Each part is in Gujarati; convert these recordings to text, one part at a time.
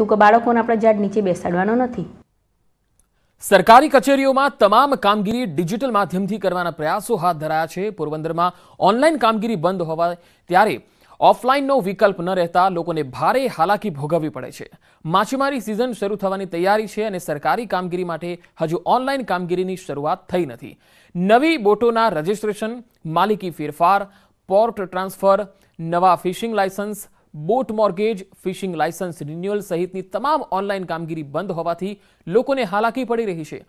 તો કે બાળકોને આપણે ઝાડ નીચે બેસાડવાનો નથી સરકારી કચેરીઓમાં તમામ કામગીરી ડિજિટલ માધ્યમથી કરવાના પ્રયાસો હાથ ધરાયા છે પોરબંદરમાં ઓનલાઈન કામગીરી બંધ હોવા ત્યારે ઓફલાઈનનો વિકલ્પ ન રહેતા લોકોને ભારે હાલાકી ભોગવવી પડે છે માછીમારી સિઝન શરૂ થવાની તૈયારી છે અને સરકારી કામગીરી માટે હજુ ઓનલાઈન કામગીરીની શરૂઆત થઈ નથી નવી બોટોના રજિસ્ટ્રેશન માલિકી ફેરફાર પોર્ટ ટ્રાન્સફર નવા fishing licence boat mortgage fishing licence renewal સહિતની તમામ ઓનલાઈન કામગીરી બંધ હોવાથી લોકોને હાલાકી પડી રહી છે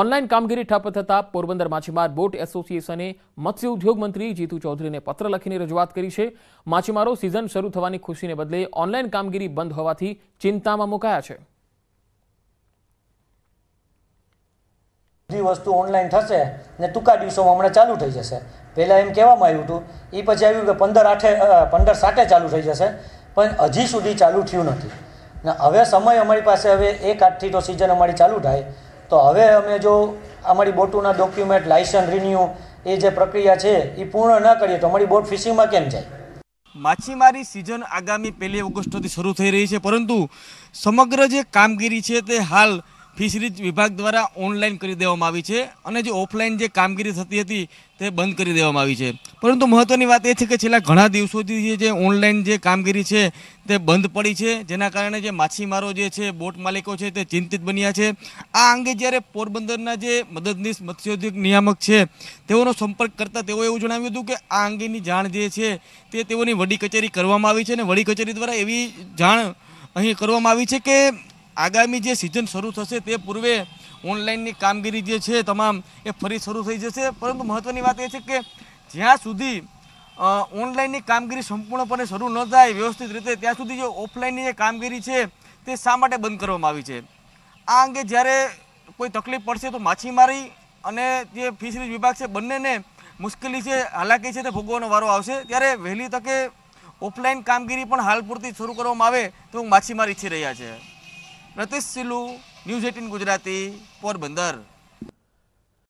ઓનલાઈન કામગીરી ઠપ થતાં પોરબંદર માછીમાર બોટ એસોસિએશને મત્સ્ય ઉદ્યોગ મંત્રી જીતુ ચૌધરીને પત્ર લખીને રજૂઆત કરી છે માછીમારો સિઝન શરૂ થવાની ખુશીને બદલે ઓનલાઈન કામગીરી બંધ હોવાથી ચિંતામાં મુકાયા છે બધી વસ્તુ ઓનલાઈન થશે ને ટૂંકા દિવસોમાં હમણાં ચાલુ થઈ જશે પહેલાં એમ કહેવામાં આવ્યું હતું એ પછી આવ્યું કે પંદર આઠે પંદર સાઠે ચાલુ થઈ જશે પણ હજી સુધી ચાલુ થયું નથી ને હવે સમય અમારી પાસે હવે એક આઠથી તો સિઝન અમારી ચાલુ થાય તો હવે અમે જો અમારી બોટુના ડોક્યુમેન્ટ લાઇસન્સ રિન્યુ એ જે પ્રક્રિયા છે એ પૂર્ણ ન કરીએ તો અમારી બોટ ફિશિંગમાં કેમ જાય માછીમારી સિઝન આગામી પહેલી ઓગસ્ટથી શરૂ થઈ રહી છે પરંતુ સમગ્ર જે કામગીરી છે તે હાલ ફિશરીઝ વિભાગ દ્વારા ઓનલાઈન કરી દેવામાં આવી છે અને જે ઓફલાઈન જે કામગીરી થતી હતી તે બંધ કરી દેવામાં આવી છે પરંતુ મહત્ત્વની વાત એ છે કે છેલ્લા ઘણા દિવસોથી જે ઓનલાઈન જે કામગીરી છે તે બંધ પડી છે જેના કારણે જે માછીમારો જે છે બોટ માલિકો છે તે ચિંતિત બન્યા છે આ અંગે જ્યારે પોરબંદરના જે મદદનીશ મત્સ્યોદ્યોગ નિયામક છે તેઓનો સંપર્ક કરતાં તેઓ એવું જણાવ્યું હતું કે આ અંગેની જાણ જે છે તે તેઓની વડી કચેરી કરવામાં આવી છે અને વડી કચેરી દ્વારા એવી જાણ અહીં કરવામાં આવી છે કે આગામી જે સિઝન શરૂ થશે તે પૂર્વે ઓનલાઈનની કામગીરી જે છે તમામ એ ફરી શરૂ થઈ જશે પરંતુ મહત્ત્વની વાત એ છે કે જ્યાં સુધી ઓનલાઈનની કામગીરી સંપૂર્ણપણે શરૂ ન થાય વ્યવસ્થિત રીતે ત્યાં સુધી જે ઓફલાઈનની જે કામગીરી છે તે શા માટે બંધ કરવામાં આવી છે આ અંગે જ્યારે કોઈ તકલીફ પડશે તો માછીમારી અને જે ફિશરીઝ વિભાગ છે બંનેને મુશ્કેલી છે હાલાકી છે તે ભોગવવાનો વારો આવશે ત્યારે વહેલી તકે ઓફલાઈન કામગીરી પણ હાલ પૂરતી શરૂ કરવામાં આવે તો માછીમારી ઈચ્છી રહ્યા છે પ્રતિશીલુ ન્યૂઝ એટીન ગુજરાતી પોરબંદર